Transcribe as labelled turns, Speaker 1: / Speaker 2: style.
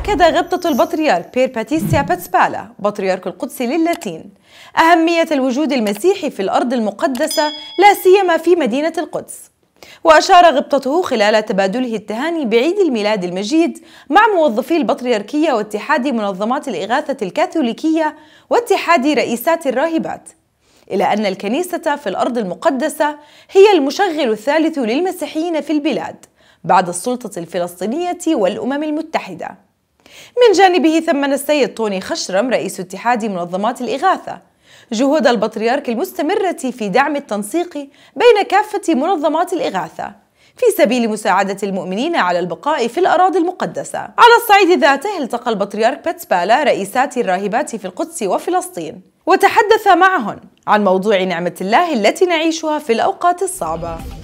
Speaker 1: أكد غبطة البطريرك بير باتيستيا باتسبالا بطريرك القدس للاتين أهمية الوجود المسيحي في الأرض المقدسة لا سيما في مدينة القدس وأشار غبطته خلال تبادله التهاني بعيد الميلاد المجيد مع موظفي البطريركية واتحاد منظمات الإغاثة الكاثوليكية واتحاد رئيسات الراهبات إلى أن الكنيسة في الأرض المقدسة هي المشغل الثالث للمسيحيين في البلاد بعد السلطة الفلسطينية والأمم المتحدة من جانبه ثمن السيد طوني خشرم رئيس اتحاد منظمات الإغاثة جهود البطريرك المستمرة في دعم التنسيق بين كافة منظمات الإغاثة في سبيل مساعدة المؤمنين على البقاء في الأراضي المقدسة على الصعيد ذاته التقى البطريرك باتسبالا رئيسات الراهبات في القدس وفلسطين وتحدث معهن عن موضوع نعمة الله التي نعيشها في الأوقات الصعبة